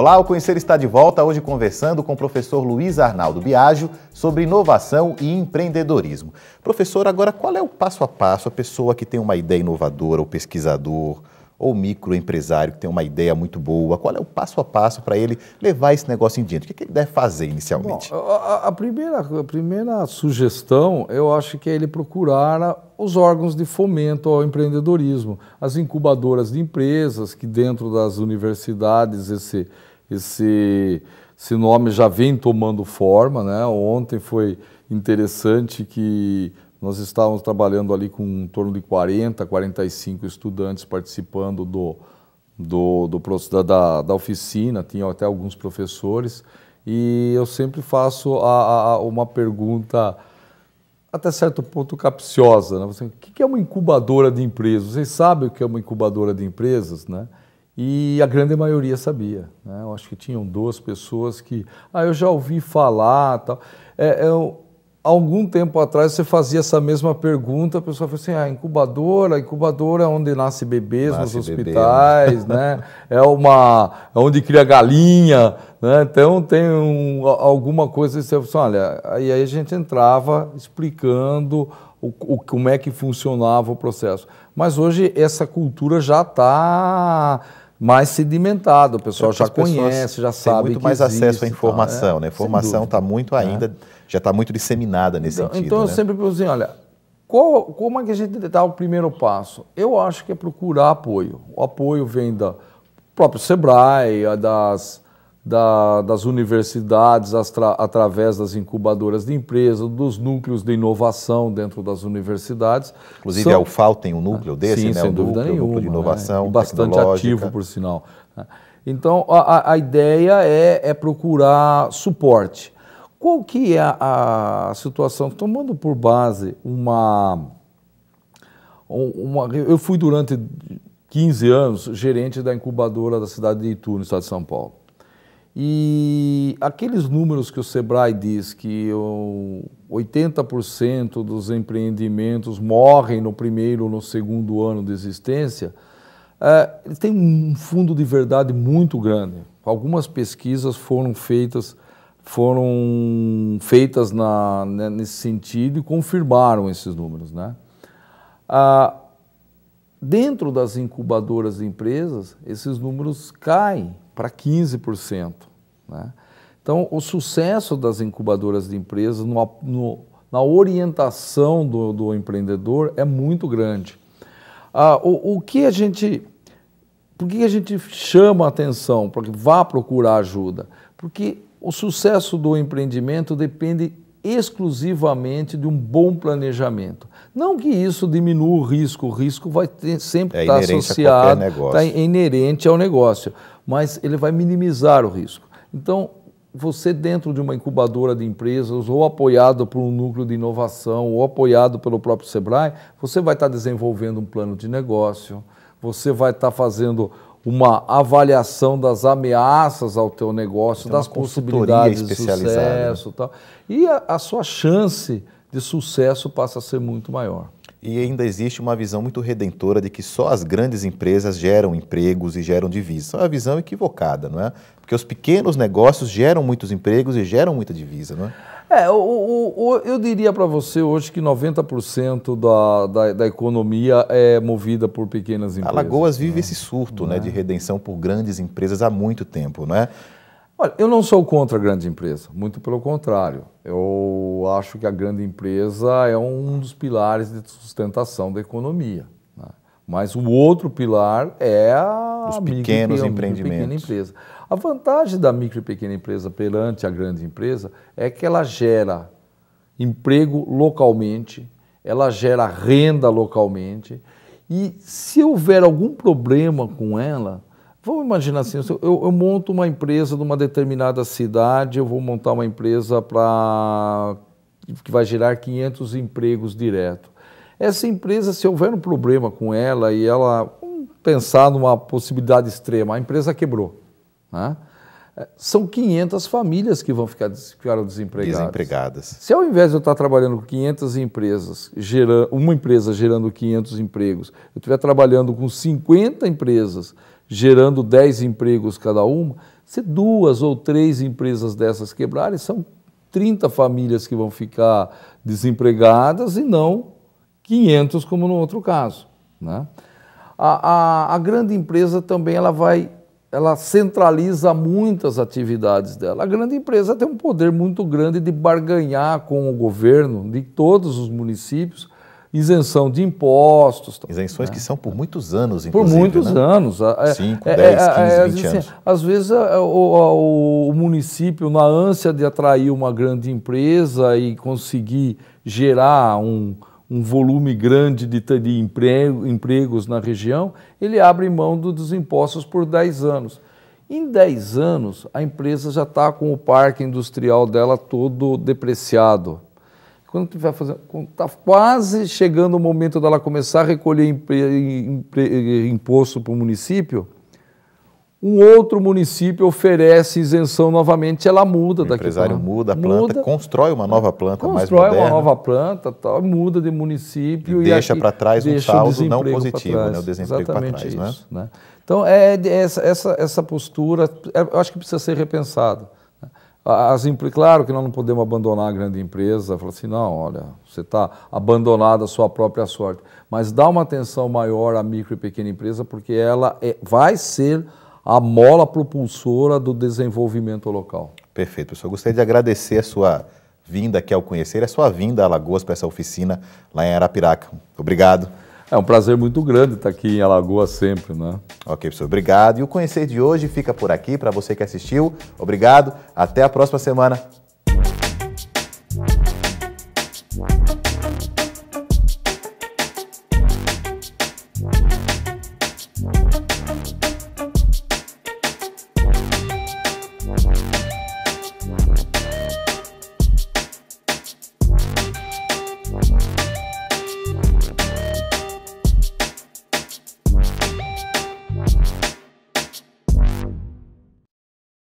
Olá, o Conhecer está de volta hoje conversando com o professor Luiz Arnaldo Biagio sobre inovação e empreendedorismo. Professor, agora qual é o passo a passo a pessoa que tem uma ideia inovadora, ou pesquisador, ou microempresário que tem uma ideia muito boa? Qual é o passo a passo para ele levar esse negócio em diante? O que, é ele deve fazer inicialmente? Bom, a, a, primeira, a primeira sugestão, eu acho que é ele procurar os órgãos de fomento ao empreendedorismo, as incubadoras de empresas, que dentro das universidades esse, esse, esse nome já vem tomando forma. Né? Ontem foi interessante que nós estávamos trabalhando ali com em torno de 40, 45 estudantes participando do, do, do da, da oficina, Tinha até alguns professores, e eu sempre faço a, a, uma pergunta até certo ponto capciosa, né? Você, o que é uma incubadora de empresas? Vocês sabem o que é uma incubadora de empresas, né? e a grande maioria sabia. Né? Eu acho que tinham duas pessoas que, ah, eu já ouvi falar, tal. É, é eu, algum tempo atrás você fazia essa mesma pergunta, a pessoa falou assim, ah, incubadora, incubadora é onde nasce bebês nasce nos né? hospitais, bebê, né? É uma, é onde cria galinha, né? Então tem um, alguma coisa, você assim, olha, e aí a gente entrava explicando o, o, como é que funcionava o processo. Mas hoje essa cultura já está mais sedimentado, o pessoal já conhece, já sabe. Tem muito mais existe, acesso à né? informação, tá, né? A informação está muito é. ainda, é. já está muito disseminada nesse então, sentido. Então né? eu sempre penso assim, olha, qual, como é que a gente dá o primeiro passo? Eu acho que é procurar apoio. O apoio vem da próprio Sebrae, das da, das universidades astra, através das incubadoras de empresas, dos núcleos de inovação dentro das universidades. Inclusive São... a é UFAL tem um núcleo desse, Sim, né? Sem o dúvida núcleo, nenhuma, núcleo né? de inovação. Né? bastante ativo, por sinal. Né? Então a, a ideia é, é, procurar suporte. Qual que é a, a situação? Tomando por base uma, uma. Eu fui durante 15 anos gerente da incubadora da cidade de Itu, no estado de São Paulo. E aqueles números que o Sebrae diz que 80% dos empreendimentos morrem no primeiro ou no segundo ano de existência, é, ele tem um fundo de verdade muito grande. Algumas pesquisas foram feitas foram feitas na, né, nesse sentido e confirmaram esses números. Né? Ah, dentro das incubadoras de empresas, esses números caem para 15%. Né? Então, o sucesso das incubadoras de empresas no, no, na orientação do, do, empreendedor é muito grande. Ah, o, o, que a gente. Por que a gente chama a atenção para que vá procurar ajuda? Porque o sucesso do empreendimento depende exclusivamente de um bom planejamento. Não que isso diminua o risco, o risco vai ter, sempre estar é tá associado, está inerente ao negócio, mas ele vai minimizar o risco. Então, você dentro de uma incubadora de empresas, ou apoiado por um núcleo de inovação, ou apoiado pelo próprio Sebrae, você vai estar tá desenvolvendo um plano de negócio, você vai estar tá fazendo uma avaliação das ameaças ao teu negócio, então, das possibilidades de né? sucesso. Tal. E a, a sua chance de sucesso passa a ser muito maior. E ainda existe uma visão muito redentora de que só as grandes empresas geram empregos e geram divisas. É uma visão equivocada, não é? Porque os pequenos negócios geram muitos empregos e geram muita divisa, não é? É, o, o, o eu diria para você hoje que 90% da, da, da, economia é movida por pequenas empresas. Alagoas né? vive né? esse surto né, é? de redenção por grandes empresas há muito tempo, não é? Olha, eu não sou contra a grande empresa, muito pelo contrário. Eu acho que a grande empresa é um dos pilares de sustentação da economia. Né? Mas o outro pilar é a os pequenos empreendimentos, empreendimentos. Pequena empresa. A vantagem da micro e pequena empresa perante a grande empresa é que ela gera emprego localmente, ela gera renda localmente. E se houver algum problema com ela, vamos imaginar assim: eu, eu monto uma empresa numa determinada cidade, eu vou montar uma empresa para que vai gerar 500 empregos direto. Essa empresa, se houver um problema com ela e ela pensar numa possibilidade extrema, a empresa quebrou. Né? É, são 500 famílias que vão ficar ficaram desempregadas. desempregadas. Se ao invés de eu estar trabalhando com 500 empresas, gerando uma empresa gerando 500 empregos, eu estiver trabalhando com 50 empresas gerando 10 empregos cada uma, se duas ou três empresas dessas quebrarem, são 30 famílias que vão ficar desempregadas e não 500 como no outro caso. Né? A, a, a grande empresa também ela vai ela centraliza muitas atividades dela. A grande empresa tem um poder muito grande de barganhar com o governo de todos os municípios, isenção de impostos. Isenções né? que são por muitos anos, inclusive. Por muitos né? anos. 5, 10, 15, 20 assim, anos. Às vezes é, é, o, o município, na ânsia de atrair uma grande empresa e conseguir gerar um, um volume grande de, de emprego, empregos na região, ele abre mão do, dos impostos por 10 anos. Em 10 anos, a empresa já está com o parque industrial dela todo depreciado. Quando tiver fazendo, está quase chegando o momento dela começar a recolher impre, impre, imposto para o município, um outro município oferece isenção novamente, ela muda o daqui. O empresário pra... muda a planta, muda, constrói uma nova planta mais moderna. Constrói uma nova planta, tal, muda de município e, e deixa para trás um saldo não positivo, né, o desemprego para trás, né? isso, né? né? Então é essa, essa, essa postura, é, eu acho que precisa ser repensada. Né? As, claro que nós não podemos abandonar a grande empresa, falar assim, não, olha, você está abandonado a sua própria sorte. Mas dá uma atenção maior à micro e pequena empresa, porque ela é, vai ser a mola propulsora do desenvolvimento local. Perfeito, professor. Gostaria de agradecer a sua vinda aqui ao Conhecer, a sua vinda a Alagoas para essa oficina lá em Arapiraca. Obrigado. É um prazer muito grande estar aqui em Alagoas sempre, né? Ok, professor, obrigado. E o Conhecer de hoje fica por aqui. Para você que assistiu, obrigado. Até a próxima semana.